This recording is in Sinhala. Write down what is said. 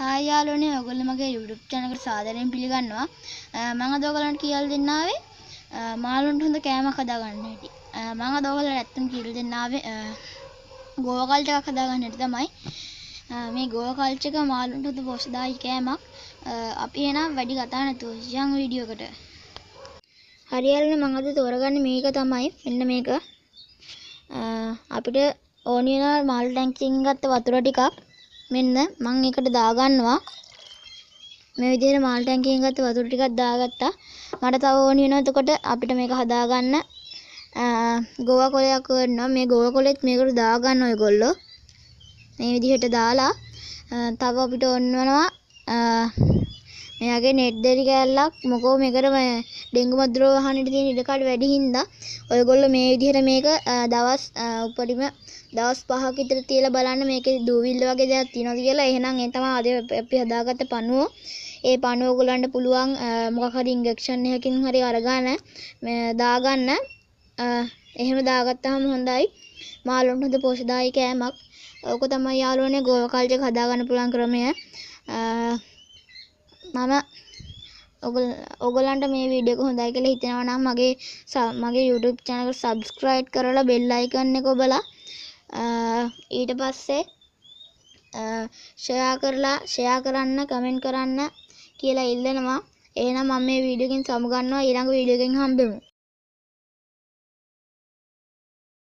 හායාලෝනේ ඔයගොල්ලෝ මගේ YouTube channel එකට සාදරයෙන් පිළිගන්නවා. මම අද ඔයගලන්ට කියලා දෙන්න ආවේ මාළුන්ට හොඳ කෑමක් හදාගන්න හැටි. මම අද ඔයගලන්ට ඇත්තම කියලා දෙන්න ආවේ ගෝවකල්ච් එකක් හදාගන්න හැටි තමයි. මේ ගෝවකල්ච් එක මාළුන්ට හොඳ පොසදායි කෑමක්. අපි එහෙනම් වැඩි කතා නැතුව යන් වීඩියෝ එකට. හරියන්නේ මම අද තෝරගන්නේ මේක තමයි. මෙන්න මේක. අපිට ඕනියනල් මාළු ටැංකියෙන් ගත්ත වතුර ටිකක් මෙන්න මම ඒකට දාගන්නවා මේ විදිහට මාල් ටැංකියෙන් ගත්ත වතුර ටිකක් දාගත්තා. මට තව ඕනි වෙනවා එතකොට අපිට මේක හදාගන්න ගෝවා කොලයක් වෙනවා. මේ ගෝවා කොලෙත් මේකට දාගන්න ඔයගොල්ලෝ. මේ විදිහට දාලා තව අපිට ඕන වෙනවා මෙයාගේ නෙට් දෙරි කෑල්ලක් මොකෝ මේකටම ඩෙංගු මදුරෝ වහන්නට තියෙන ඉඩකඩ වැඩි හින්දා ඔයගොල්ලෝ මේ විදිහට මේක දවස් උපරිම දවස් 5ක විතර තියලා බලන්න මේකේ දූවිල්ල වගේ දේවල් තියෙනවද කියලා. එහෙනම් ඒ තමයි අද අපි හදාගත්ත පණුව. ඒ පණුව ඔයගොල්ලන්ට පුළුවන් මොකක් හරි ඉන්ජෙක්ෂන් එකකින් හරි අරගන්න දාගන්න. එහෙම දාගත්තාම හොඳයි. මාළුන්ට හොඳ පෝෂ්‍යදායී කෑමක්. ඕක තමයි යාළුවනේ ගෝව කල්ජක හදාගන්න පුළුවන් ක්‍රමය. මම ඔගල් ඔගලන්ට මේ විඩියක හොඳයි කියලා හිතෙනවනම් මගේ මගේ YouTube චැනක සබස්ක්‍රයිට් කරලා බෙල් අයිකන්න එක ඔබලා ඊට පස්සේ ෂයා කරලා ෂයා කරන්න කමෙන්ට් කරන්න කියලා ඉල්ලනවා එහෙනම් මම මේ වීඩියෝකින් සමුගන්නවා ඊළඟ වීඩියෝකින් හම්බෙමු